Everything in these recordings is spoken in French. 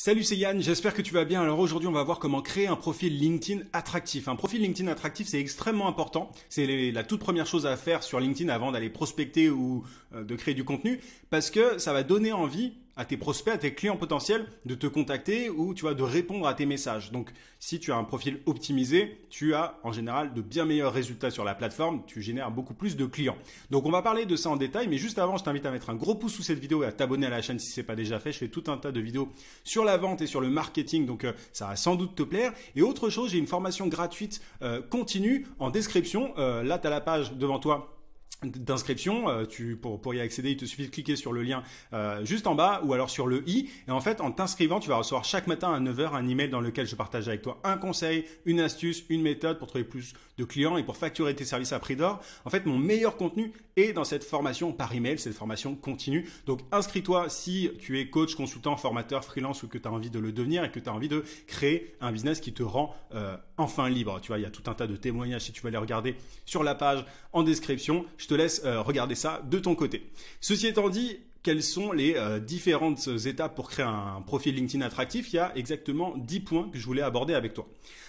Salut, c'est Yann, j'espère que tu vas bien. Alors aujourd'hui, on va voir comment créer un profil LinkedIn attractif. Un profil LinkedIn attractif, c'est extrêmement important. C'est la toute première chose à faire sur LinkedIn avant d'aller prospecter ou euh, de créer du contenu, parce que ça va donner envie à tes prospects, à tes clients potentiels de te contacter ou tu vois de répondre à tes messages. Donc si tu as un profil optimisé, tu as en général de bien meilleurs résultats sur la plateforme, tu génères beaucoup plus de clients. Donc on va parler de ça en détail, mais juste avant, je t'invite à mettre un gros pouce sous cette vidéo et à t'abonner à la chaîne si ce n'est pas déjà fait. Je fais tout un tas de vidéos sur la vente et sur le marketing, donc euh, ça va sans doute te plaire. Et autre chose, j'ai une formation gratuite euh, continue en description. Euh, là, tu as la page devant toi d'inscription, euh, pour, y accéder, il te suffit de cliquer sur le lien euh, juste en bas ou alors sur le i. Et en fait, en t'inscrivant, tu vas recevoir chaque matin à 9h un email dans lequel je partage avec toi un conseil, une astuce, une méthode pour trouver plus de clients et pour facturer tes services à prix d'or. En fait, mon meilleur contenu est dans cette formation par email, cette formation continue. Donc inscris-toi si tu es coach, consultant, formateur, freelance ou que tu as envie de le devenir et que tu as envie de créer un business qui te rend euh, enfin libre. Tu vois, il y a tout un tas de témoignages si tu veux les regarder sur la page en description. Je te laisse euh, regarder ça de ton côté. Ceci étant dit, quelles sont les euh, différentes étapes pour créer un profil LinkedIn attractif, il y a exactement 10 points que je voulais aborder avec toi.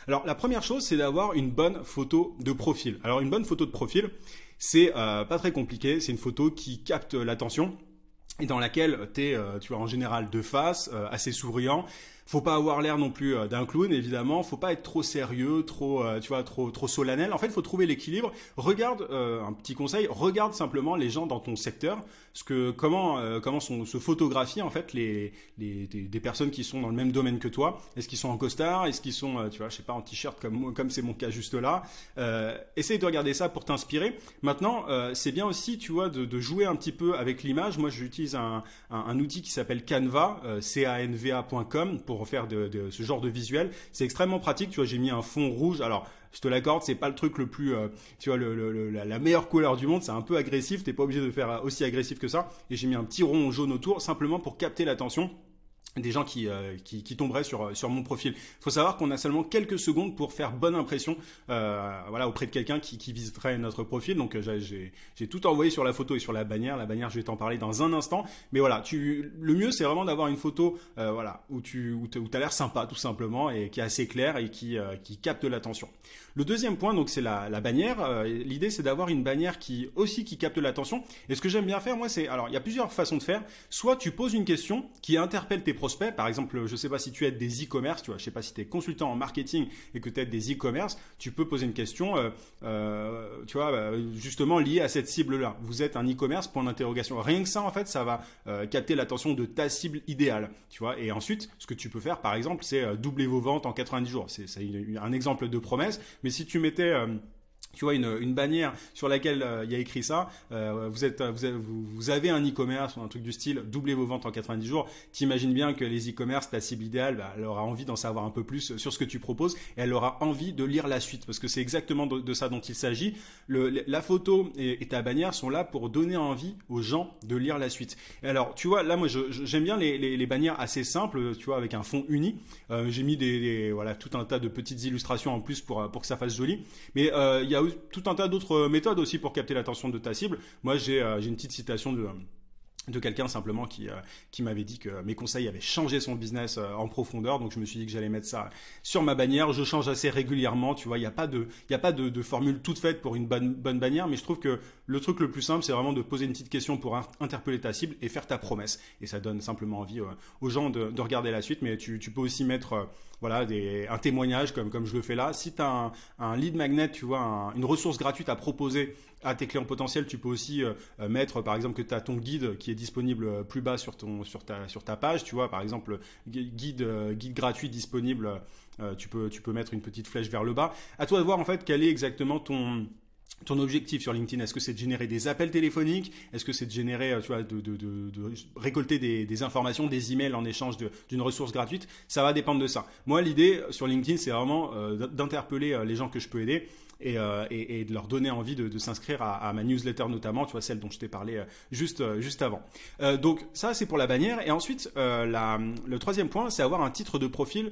Alors la première chose, c'est d'avoir une bonne photo de profil. Alors une bonne photo de profil, c'est euh, pas très compliqué, c'est une photo qui capte l'attention et dans laquelle tu es en général de face, assez souriant, faut pas avoir l'air non plus euh, d'un clown, évidemment. Faut pas être trop sérieux, trop, euh, tu vois, trop, trop solennel. En fait, faut trouver l'équilibre. Regarde, euh, un petit conseil, regarde simplement les gens dans ton secteur, ce que, comment, comment sont, se photographient en fait les, les des, personnes qui sont dans le même domaine que toi. Est-ce qu'ils sont en costard Est-ce qu'ils sont, tu vois, je sais pas, en t-shirt comme comme c'est mon cas juste là. Euh, essaye de regarder ça pour t'inspirer. Maintenant, c'est bien aussi, tu vois, de, de, jouer un petit peu avec l'image. Moi, j'utilise un, un, outil qui s'appelle Canva, canva.com pour refaire de, ce genre de visuel. C'est extrêmement pratique. Tu vois, j'ai mis un fond rouge. Alors, je te l'accorde, c'est pas le truc le plus, euh, tu vois, la, meilleure couleur du monde. C'est un peu agressif. T'es pas obligé de faire euh, aussi agressif que ça. Et j'ai mis un petit rond jaune autour simplement pour capter l'attention des gens qui, euh, qui, qui, tomberaient sur, euh, sur mon profil. Il faut savoir qu'on a seulement quelques secondes pour faire bonne impression euh, voilà, auprès de quelqu'un qui, qui, visiterait notre profil. Donc euh, j'ai tout envoyé sur la photo et sur la bannière. La bannière, je vais t'en parler dans un instant. Mais voilà, tu, le mieux, c'est vraiment d'avoir une photo voilà, où tu où as l'air sympa tout simplement et qui est assez claire et qui, qui capte l'attention. Le deuxième point, donc c'est la, la, bannière. L'idée, c'est d'avoir une bannière qui aussi qui capte l'attention. Et ce que j'aime bien faire, moi, c'est... Alors, il y a plusieurs façons de faire. Soit tu poses une question qui interpelle tes prospects, par exemple, je sais pas si tu es des e-commerce, tu vois, je sais pas si tu es consultant en marketing et que tu aides des e-commerce, tu peux poser une question, euh, euh, tu vois, euh, justement liée à cette cible-là. Vous êtes un e-commerce, point d'interrogation. Rien que ça, en fait, ça va capter l'attention de ta cible idéale, tu vois. Et ensuite, ce que tu peux faire, par exemple, c'est doubler vos ventes en 90 jours. C'est un exemple de promesse, mais si tu mettais tu vois une, une, bannière sur laquelle euh, il y a écrit ça euh, vous êtes vous avez, vous avez un e-commerce ou un truc du style doublez vos ventes en 90 jours t'imagines bien que les e-commerce ta cible idéale bah, elle aura envie d'en savoir un peu plus sur ce que tu proposes et elle aura envie de lire la suite parce que c'est exactement de, ça dont il s'agit la photo et, ta bannière sont là pour donner envie aux gens de lire la suite alors tu vois là moi j'aime bien les, les, bannières assez simples tu vois avec un fond uni euh, j'ai mis des, voilà tout un tas de petites illustrations en plus pour pour que ça fasse joli mais il tout un tas d'autres euh, méthodes aussi pour capter l'attention de ta cible. Moi, j'ai euh, une petite citation de euh, de quelqu'un simplement euh, qui, m'avait dit que mes conseils avaient changé son business euh, en profondeur. Donc je me suis dit que j'allais mettre ça sur ma bannière. Je change assez régulièrement, tu vois. Il n'y a pas de, il y a pas de, formule toute faite pour une bonne, bannière, mais je trouve que le truc le plus simple, c'est vraiment de poser une petite question pour interpeller ta cible et faire ta promesse. Et ça donne simplement envie euh, aux gens de, regarder la suite. Mais tu, peux aussi mettre voilà un témoignage comme, comme je le fais là. Si tu as un, lead magnet, tu vois, une ressource gratuite à proposer à tes clients potentiels, tu peux aussi euh, euh, mettre, par exemple, que tu as ton guide qui est disponible euh, plus bas sur, ta, page, tu vois, par exemple, guide, guide gratuit disponible, tu, peux, mettre une petite flèche vers le bas. À toi de voir, en fait, quel est exactement ton objectif sur LinkedIn, est-ce que c'est de générer des appels téléphoniques Est-ce que c'est de générer, tu vois, de, récolter des, informations, des emails en échange d'une ressource gratuite Ça va dépendre de ça. Moi, l'idée sur LinkedIn, c'est vraiment d'interpeller les gens que je peux aider et, euh, et, et, de leur donner envie de, de s'inscrire à, à, ma newsletter notamment, tu vois, celle dont je t'ai parlé euh, juste, euh, juste avant. donc ça, c'est pour la bannière. Et ensuite, la, le troisième point, c'est avoir un titre de profil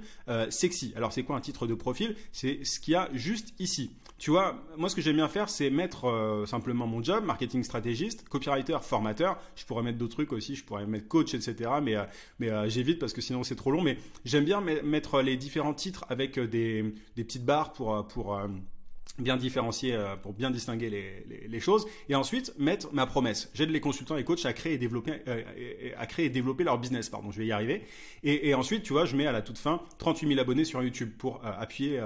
sexy. Alors c'est quoi un titre de profil C'est ce qu'il y a juste ici. Tu vois, moi ce que j'aime bien faire, c'est mettre simplement mon job, marketing stratégiste, copywriter, formateur. Je pourrais mettre d'autres trucs aussi, je pourrais mettre coach, etc. Mais, mais j'évite parce que sinon c'est trop long. Mais j'aime bien mettre les différents titres avec des, des petites barres pour... pour bien différencier euh, pour bien distinguer les, les, les, choses et ensuite mettre ma promesse j'aide les consultants et coachs à créer et développer euh, à créer et développer leur business pardon je vais y arriver et, et, ensuite tu vois je mets à la toute fin 38 000 abonnés sur YouTube pour euh, appuyer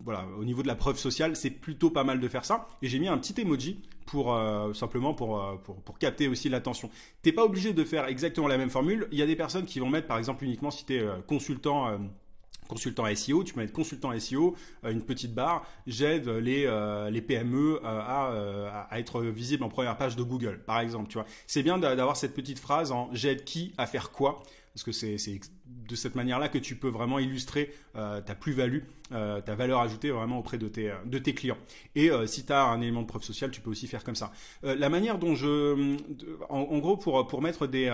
voilà au niveau de la preuve sociale c'est plutôt pas mal de faire ça et j'ai mis un petit emoji pour simplement pour, pour, pour capter aussi l'attention. T'es pas obligé de faire exactement la même formule. Il y a des personnes qui vont mettre par exemple uniquement si tu es consultant consultant SEO, tu peux mettre consultant SEO, euh, une petite barre, j'aide les, euh, les PME euh, à, à, être visibles en première page de Google, par exemple, tu vois. C'est bien d'avoir cette petite phrase en j'aide qui à faire quoi parce que c'est de cette manière-là que tu peux vraiment illustrer euh, ta plus-value, euh, ta valeur ajoutée vraiment auprès de tes, euh, clients. Et si tu as un élément de preuve sociale, tu peux aussi faire comme ça. la manière dont je... En, gros, pour, pour mettre des,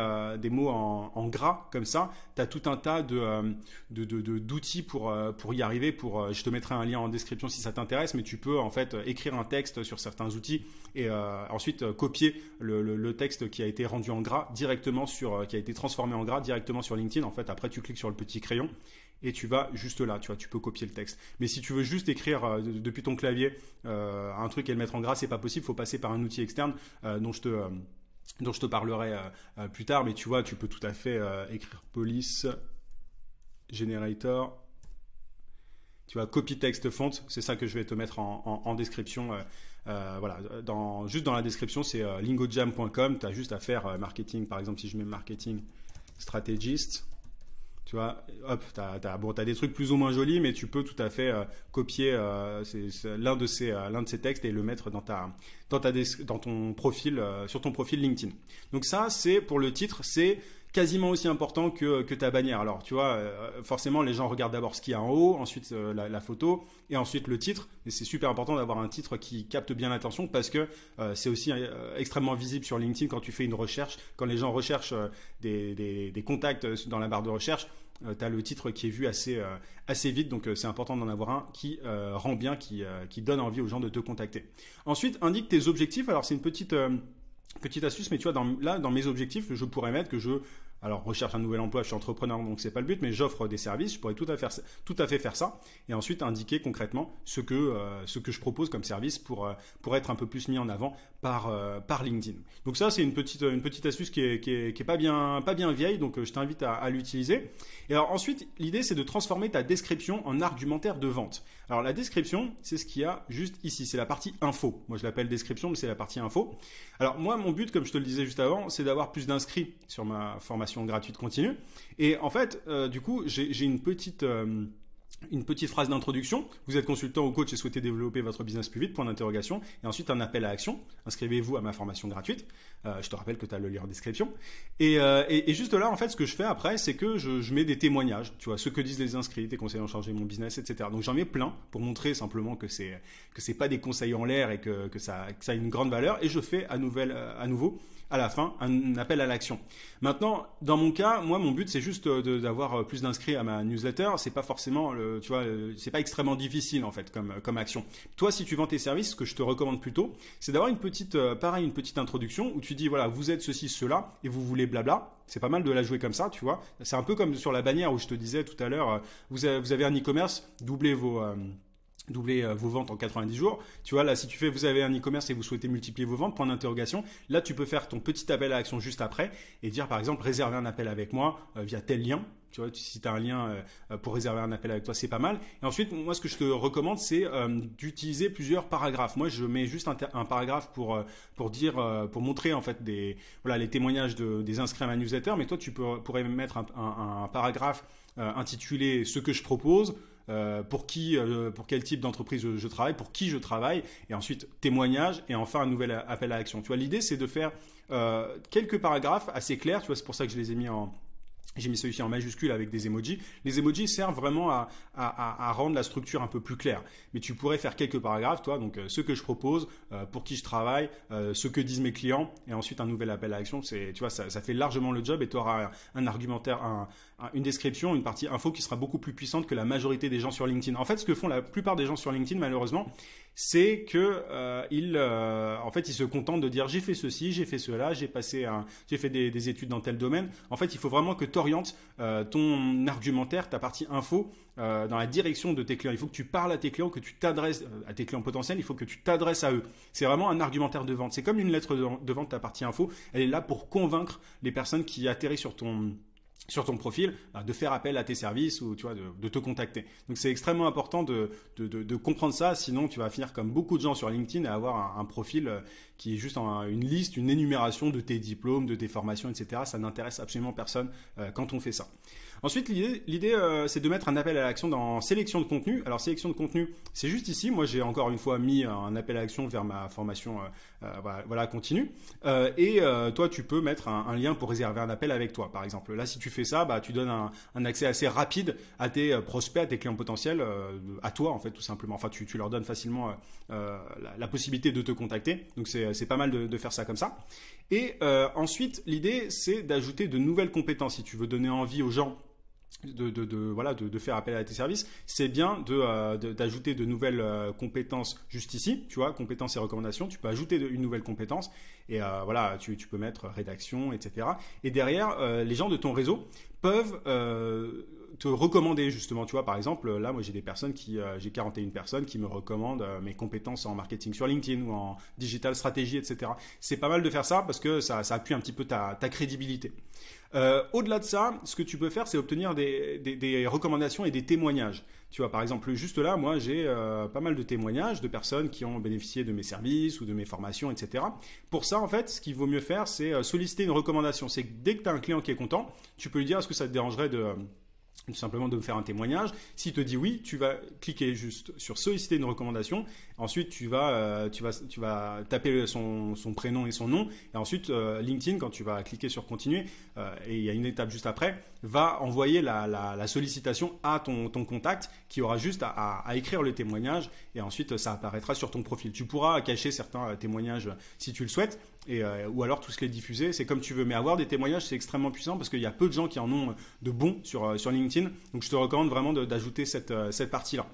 mots en, gras comme ça, tu as tout un tas d'outils de, pour, pour y arriver. Pour, je te mettrai un lien en description si ça t'intéresse, mais tu peux en fait écrire un texte sur certains outils et ensuite copier le, le, texte qui a été rendu en gras directement sur... qui a été transformé en gras directement sur LinkedIn. En fait, après, tu cliques sur le petit crayon et tu vas juste là. Tu vois, tu peux copier le texte. Mais si tu veux juste écrire euh, depuis ton clavier euh, un truc et le mettre en gras, c'est pas possible. il Faut passer par un outil externe euh, dont je te dont je te parlerai plus tard. Mais tu vois, tu peux tout à fait écrire police generator. Tu vois, copie texte fonte, c'est ça que je vais te mettre en, description. voilà, dans, juste dans la description, c'est lingojam.com. Tu as juste à faire marketing, par exemple, si je mets marketing stratégiste. Tu vois, hop, t'as, as, as des trucs plus ou moins jolis, mais tu peux tout à fait euh, copier euh, l'un de ces euh, l'un de ces textes et le mettre dans ta dans ta dans ton profil sur ton profil LinkedIn. Donc ça, c'est pour le titre, c'est quasiment aussi important que, ta bannière. Alors, tu vois, euh, forcément, les gens regardent d'abord ce qu'il y a en haut, ensuite euh, la, photo, et ensuite le titre. Et c'est super important d'avoir un titre qui capte bien l'attention parce que euh, c'est aussi extrêmement visible sur LinkedIn quand tu fais une recherche, quand les gens recherchent des, contacts dans la barre de recherche. tu as le titre qui est vu assez, vite, donc c'est important d'en avoir un qui rend bien, qui donne envie aux gens de te contacter. Ensuite, indique tes objectifs. Alors c'est une petite petite astuce, mais tu vois, dans, là, dans mes objectifs, je pourrais mettre que je alors recherche un nouvel emploi, je suis entrepreneur, donc c'est pas le but, mais j'offre des services, je pourrais tout à, tout à fait faire ça, et ensuite indiquer concrètement ce que, euh, ce que je propose comme service pour, euh, pour être un peu plus mis en avant euh, par, LinkedIn. Donc ça, c'est une petite, astuce qui n'est pas, bien, vieille, donc euh, je t'invite à, l'utiliser. Et ensuite, l'idée, c'est de transformer ta description en argumentaire de vente. Alors la description, c'est ce qu'il y a juste ici, c'est la partie info. Moi, je l'appelle description, mais c'est la partie info. Alors moi, mon but, comme je te le disais juste avant, c'est d'avoir plus d'inscrits sur ma formation gratuite continue. Et en fait, euh, du coup, j'ai une petite une petite phrase d'introduction. Vous êtes consultant ou coach et souhaitez développer votre business plus vite, point d'interrogation. Et ensuite, un appel à action. Inscrivez-vous à ma formation gratuite. Euh, je te rappelle que tu as le lien en description. Euh, et, juste là, en fait, ce que je fais après, c'est que je, mets des témoignages. Tu vois, ce que disent les inscrits, tes conseillers en charge de mon business, etc. Donc j'en mets plein pour montrer simplement que c'est que c'est pas des conseils en l'air et que, que, ça, que ça a une grande valeur. Et je fais à, nouvelle, euh, à nouveau à la fin un appel à l'action. Maintenant, dans mon cas, moi, mon but, c'est juste euh, d'avoir euh, plus d'inscrits à ma newsletter. C'est pas forcément, tu vois, euh, c'est pas extrêmement difficile en fait comme action. Toi, si tu vends tes services, ce que je te recommande plutôt, c'est d'avoir une petite, pareil, une petite introduction où tu dis voilà, vous êtes ceci, cela, et vous voulez blabla. C'est pas mal de la jouer comme ça, tu vois. C'est un peu comme sur la bannière où je te disais tout à l'heure, vous avez, un e-commerce, doublez vos doubler euh, vos ventes en 90 jours. Tu vois, là, si tu fais, vous avez un e-commerce et vous souhaitez multiplier vos ventes, point d'interrogation, là, tu peux faire ton petit appel à l'action juste après et dire, par exemple, réserver un appel avec moi euh, via tel lien. Tu vois, si tu as un lien euh, pour réserver un appel avec toi, c'est pas mal. Et ensuite, moi, ce que je te recommande, c'est d'utiliser plusieurs paragraphes. Moi, je mets juste un, paragraphe pour dire, pour montrer en fait des voilà les témoignages des inscrits à ma newsletter. Mais toi, tu peux, pourrais mettre un paragraphe intitulé "Ce que je propose", euh, pour qui, euh, pour quel type d'entreprise je, travaille, pour qui je travaille, et ensuite témoignage, et enfin un nouvel appel à action. Tu vois, l'idée c'est de faire euh, quelques paragraphes assez clairs. Tu vois, c'est pour ça que je les ai mis en j'ai mis celui-ci en majuscule avec des emojis. Les emojis servent vraiment à, à, rendre la structure un peu plus claire. Mais tu pourrais faire quelques paragraphes, toi, donc euh, ce que je propose, euh, pour qui je travaille, euh, ce que disent mes clients, et ensuite un nouvel appel à action. C'est, tu vois, ça, ça, fait largement le job et tu auras un, argumentaire, une description, une partie info qui sera beaucoup plus puissante que la majorité des gens sur LinkedIn. En fait, ce que font la plupart des gens sur LinkedIn, malheureusement, c'est que euh, il, euh, en fait, il se contente de dire j'ai fait ceci, j'ai fait cela, j'ai passé, j'ai fait des, études dans tel domaine. En fait, il faut vraiment que tu orientes euh, ton argumentaire, ta partie info, dans la direction de tes clients. Il faut que tu parles à tes clients, que tu t'adresses à tes clients potentiels. Il faut que tu t'adresses à eux. C'est vraiment un argumentaire de vente. C'est comme une lettre de vente, ta partie info. Elle est là pour convaincre les personnes qui atterrissent sur ton sur ton profil, bah, de faire appel à tes services ou de, te contacter. Donc c'est extrêmement important de, comprendre ça, sinon tu vas finir comme beaucoup de gens sur LinkedIn à avoir un, profil euh, qui est juste une liste, une énumération de tes diplômes, de tes formations, etc. Ça n'intéresse absolument personne euh, quand on fait ça. Ensuite, l'idée, euh, c'est de mettre un appel à l'action dans sélection de contenu. Alors, sélection de contenu, c'est juste ici. Moi, j'ai encore une fois mis un appel à l'action vers ma formation, euh, euh, voilà, continue. et toi, tu peux mettre un, lien pour réserver un appel avec toi, par exemple. Là, si tu fais ça, bah, tu donnes un, accès assez rapide à tes prospects, à tes clients potentiels, à toi, en fait, tout simplement. Enfin, tu, leur donnes facilement la, possibilité de te contacter. Donc, c'est pas mal de, faire ça comme ça. Et ensuite, l'idée, c'est d'ajouter de nouvelles compétences. Si tu veux donner envie aux gens de, voilà, de, faire appel à tes services, c'est bien euh, d'ajouter de, nouvelles euh, compétences juste ici, tu vois, compétences et recommandations. Tu peux ajouter une nouvelle compétence et euh, voilà, tu, peux mettre rédaction, etc. Et derrière, les gens de ton réseau peuvent te recommander justement, tu vois, par exemple, là, moi j'ai des personnes qui, j'ai 41 personnes qui me recommandent mes compétences en marketing sur LinkedIn ou en digital stratégie, etc. C'est pas mal de faire ça parce que ça, appuie un petit peu ta crédibilité. Euh, au-delà de ça, ce que tu peux faire, c'est obtenir des, recommandations et des témoignages. Tu vois, par exemple, juste là, moi, j'ai euh, pas mal de témoignages de personnes qui ont bénéficié de mes services ou de mes formations, etc. Pour ça, en fait, ce qu'il vaut mieux faire, c'est euh, solliciter une recommandation. C'est dès que tu as un client qui est content, tu peux lui dire est-ce que ça te dérangerait de tout simplement de faire un témoignage. S'il te dis oui, tu vas cliquer juste sur solliciter une recommandation. Ensuite, tu vas, euh, tu vas, tu vas taper son, prénom et son nom. Et ensuite, euh, LinkedIn, quand tu vas cliquer sur continuer, euh, et il y a une étape juste après, va envoyer la, la, sollicitation à ton, ton, contact qui aura juste à, à, à, écrire le témoignage. Et ensuite, ça apparaîtra sur ton profil. Tu pourras cacher certains témoignages si tu le souhaites. Et, euh, ou alors tous les diffuser, c'est comme tu veux. Mais avoir des témoignages, c'est extrêmement puissant parce qu'il y a peu de gens qui en ont euh, de bons sur, euh, sur LinkedIn. Donc je te recommande vraiment d'ajouter cette, euh, cette partie-là.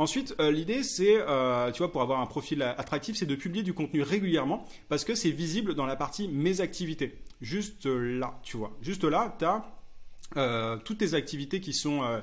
Ensuite, l'idée, c'est, tu vois, pour avoir un profil attractif, c'est de publier du contenu régulièrement parce que c'est visible dans la partie mes activités. Juste là, tu vois. Juste là, tu as euh, toutes tes activités qui sont concentrées,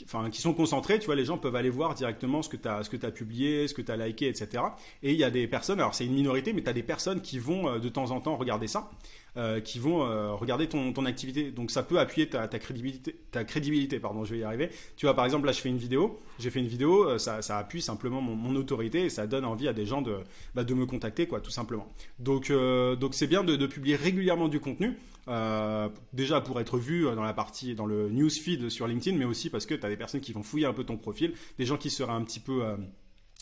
euh, enfin, qui sont concentrées tu vois, les gens peuvent aller voir directement ce que tu as, ce que tu as publié, ce que tu as liké, etc. Et il y a des personnes, alors c'est une minorité, mais tu as des personnes qui vont euh, de temps en temps regarder ça. Euh, qui vont euh, regarder ton, ton, activité. Donc ça peut appuyer ta, ta, crédibilité. Ta crédibilité pardon, je vais y arriver. Tu vois, par exemple, là, je fais une vidéo. J'ai fait une vidéo, euh, ça, ça appuie simplement mon, mon, autorité et ça donne envie à des gens de, bah, de me contacter, quoi, tout simplement. Donc donc c'est bien de, publier régulièrement du contenu. déjà pour être vu dans la partie, dans le newsfeed sur LinkedIn, mais aussi parce que tu as des personnes qui vont fouiller un peu ton profil, des gens qui seraient un petit peu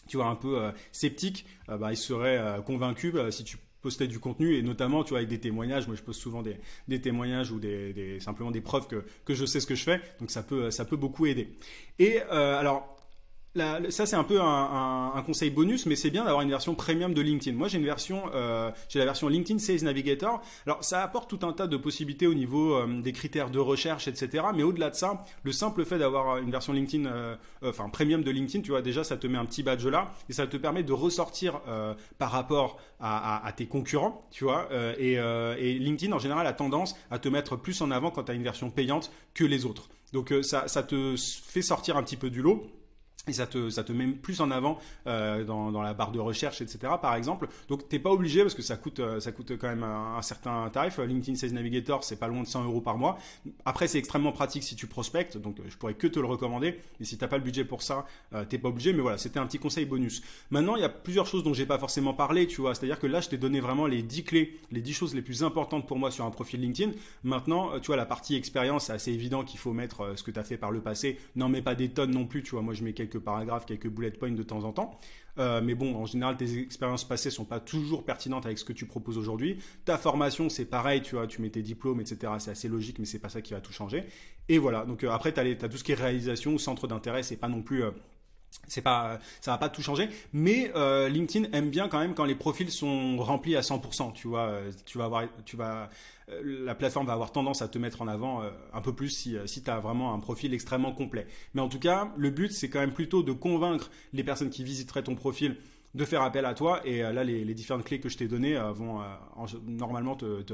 tu vois, un peu sceptiques. bah, si tu poster du contenu et notamment tu vois avec des témoignages moi je poste souvent des, des témoignages ou des, simplement des preuves que, je sais ce que je fais donc ça peut beaucoup aider et euh, ça c'est un peu un, conseil bonus, mais c'est bien d'avoir une version premium de LinkedIn. Moi j'ai une version, euh, j'ai la version LinkedIn Sales Navigator. Alors ça apporte tout un tas de possibilités au niveau euh, des critères de recherche, etc. Mais au-delà de ça, le simple fait d'avoir euh, une version LinkedIn, euh, enfin premium de LinkedIn, tu vois déjà ça te met un petit badge là et ça te permet de ressortir par rapport à, tes concurrents, tu vois. Et, et, LinkedIn en général a tendance à te mettre plus en avant quand tu as une version payante que les autres. Donc ça, ça te fait sortir un petit peu du lot et ça te, ça met plus en avant euh, dans, la barre de recherche, etc. Par exemple, donc t'es pas obligé parce que ça coûte, euh, ça coûte quand même un, certain tarif. LinkedIn Sales Navigator, c'est pas loin de 100 euros par mois. Après, c'est extrêmement pratique si tu prospectes, donc euh, je pourrais que te le recommander. Et si t'as pas le budget pour ça, tu t'es pas obligé. Mais voilà, c'était un petit conseil bonus. Maintenant, il y a plusieurs choses dont j'ai pas forcément parlé, tu vois. C'est-à-dire que là, je t'ai donné vraiment les 10 clés, les 10 choses les plus importantes pour moi sur un profil LinkedIn. Maintenant, tu vois, la partie expérience, c'est assez évident qu'il faut mettre ce que tu as fait par le passé. non mais pas des tonnes non plus, tu vois. Moi, je mets quelques quelques paragraphes, quelques bullet points de temps en temps. Euh, mais bon, en général, tes expériences passées sont pas toujours pertinentes avec ce que tu proposes aujourd'hui. Ta formation, c'est pareil, tu vois, tu mets tes diplômes, etc. C'est assez logique, mais c'est pas ça qui va tout changer. Et voilà. Donc euh, après, tu as, tout ce qui est réalisation, centre d'intérêt, c'est pas non plus euh, c'est pas ça va pas tout changer mais euh, LinkedIn aime bien quand même quand les profils sont remplis à 100% tu vois euh, tu vas tu vas euh, la plateforme va avoir tendance à te mettre en avant un peu plus si, si tu as vraiment un profil extrêmement complet mais en tout cas le but c'est quand même plutôt de convaincre les personnes qui visiteraient ton profil de faire appel à toi. Et euh, là, les, différentes clés que je t'ai données euh, vont euh, normalement te,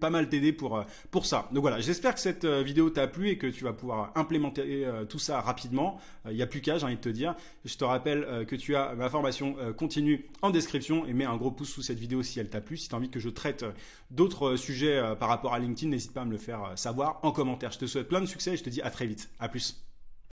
pas mal t'aider pour, pour ça. Donc voilà, j'espère que cette vidéo t'a plu et que tu vas pouvoir implémenter tout ça rapidement. Il n'y a plus qu'à, j'ai envie de te dire. Je te rappelle que tu as ma formation continue en description et mets un gros pouce sous cette vidéo si elle t'a plu. Si tu as envie que je traite d'autres sujets par rapport à LinkedIn, n'hésite pas à me le faire savoir en commentaire. Je te souhaite plein de succès et je te dis à très vite. À plus.